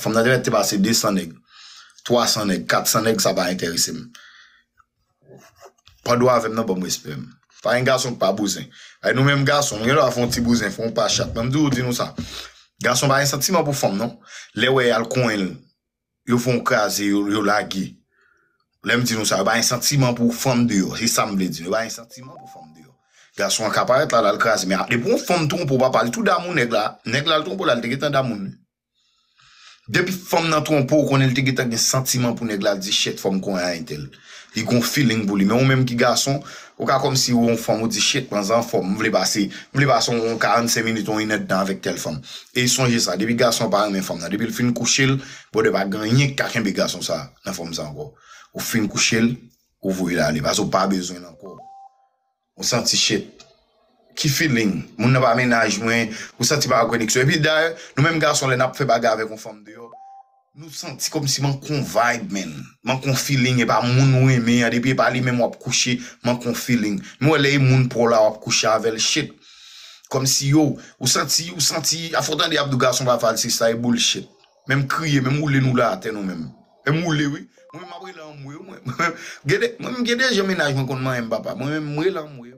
Fom nan diwet te basi 200 neg, 300 neg, 400 neg sa ba enterise m. Pa do avèm nan ba mwespèm. Pa yon gason pa bouzen. Ay nou mèm gason, yon la fon ti bouzen, fon pa chat. Mèm diwou di nou sa, gason ba yon sentimen pou fom non? Lè wè yal kon yon, yon fon kaze, yon lagi. Mèm di nou sa, ba yon sentimen pou fom diyo, hisamble diyo, ba yon sentimen pou fom diyo. Gason kapare talal kaze, mèm repon fom ton pou, pa pali tout damoun neg la, neg lal ton pou lal tegetan damoun ni. Depi fom nan tou an pou, ou kon el te getan gen sentiman pou neg la di chet fom kon an entel. I kon feeling bou li. Men ou menm ki gason, ou ka kom si ou an fom ou di chet pan zan fom. Mwen vle basi, mwen vle basi 45 minit ou inet dan vek tel fom. E sonje sa. Depi gason pa an men fom nan. Depi l fin kouchil, bo de ba ganyen kakyen bi gason sa nan fom zan go. Ou fin kouchil, ou vou ila li. Basi ou pa bezoy nan kou. Ou senti chet. ki filin, moun nan pa amenaj mwen, ou santi pa akwenik sou. Epi daye, nou menm gason lè nap fe bagave kon fom de yo. Nou santi kom si man kon vibe men. Man kon filin, e pa moun nou eme, ade pi e pa li men wap kouchi, man kon filin. Mwen lè yon moun pou la wap kouchi avèl chit. Kom si yo, ou santi, ou santi, a fota di ap di gason va fal si sa e boul chit. Men m kriye, men m oule nou la ate nou menm. Men m oule wè. Mwen m apre lan mwe wè. Mwen m genè jaminaj mwen kon nan eme baba. Mwen m mwè lan m